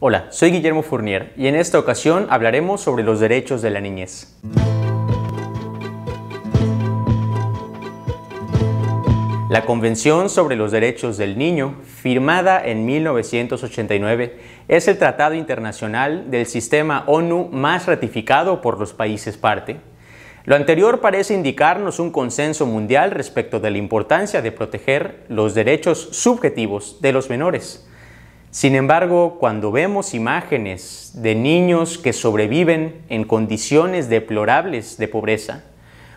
Hola, soy Guillermo Fournier y en esta ocasión hablaremos sobre los derechos de la niñez. La Convención sobre los Derechos del Niño, firmada en 1989, es el tratado internacional del sistema ONU más ratificado por los países parte. Lo anterior parece indicarnos un consenso mundial respecto de la importancia de proteger los derechos subjetivos de los menores sin embargo, cuando vemos imágenes de niños que sobreviven en condiciones deplorables de pobreza,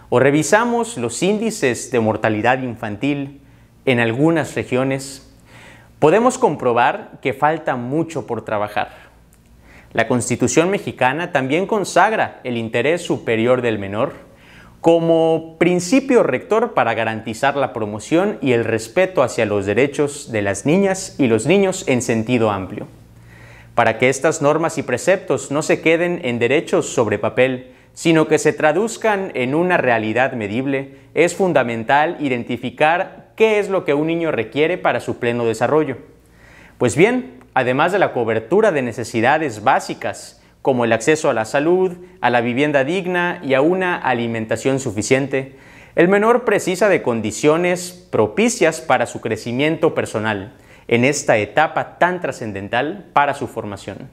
o revisamos los índices de mortalidad infantil en algunas regiones, podemos comprobar que falta mucho por trabajar. La Constitución mexicana también consagra el interés superior del menor como principio rector para garantizar la promoción y el respeto hacia los derechos de las niñas y los niños en sentido amplio. Para que estas normas y preceptos no se queden en derechos sobre papel, sino que se traduzcan en una realidad medible, es fundamental identificar qué es lo que un niño requiere para su pleno desarrollo. Pues bien, además de la cobertura de necesidades básicas, como el acceso a la salud, a la vivienda digna y a una alimentación suficiente, el menor precisa de condiciones propicias para su crecimiento personal en esta etapa tan trascendental para su formación.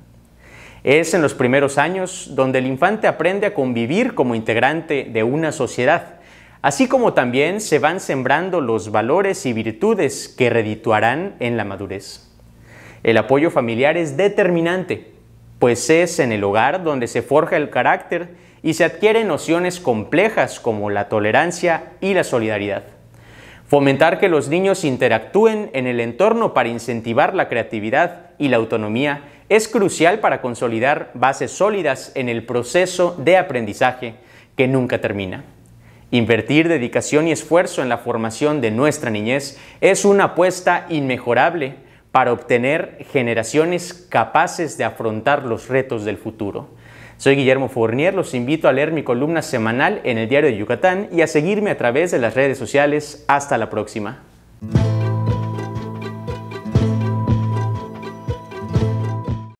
Es en los primeros años donde el infante aprende a convivir como integrante de una sociedad, así como también se van sembrando los valores y virtudes que redituarán en la madurez. El apoyo familiar es determinante pues es en el hogar donde se forja el carácter y se adquieren nociones complejas como la tolerancia y la solidaridad. Fomentar que los niños interactúen en el entorno para incentivar la creatividad y la autonomía es crucial para consolidar bases sólidas en el proceso de aprendizaje que nunca termina. Invertir dedicación y esfuerzo en la formación de nuestra niñez es una apuesta inmejorable para obtener generaciones capaces de afrontar los retos del futuro. Soy Guillermo Fournier, los invito a leer mi columna semanal en el Diario de Yucatán y a seguirme a través de las redes sociales. Hasta la próxima.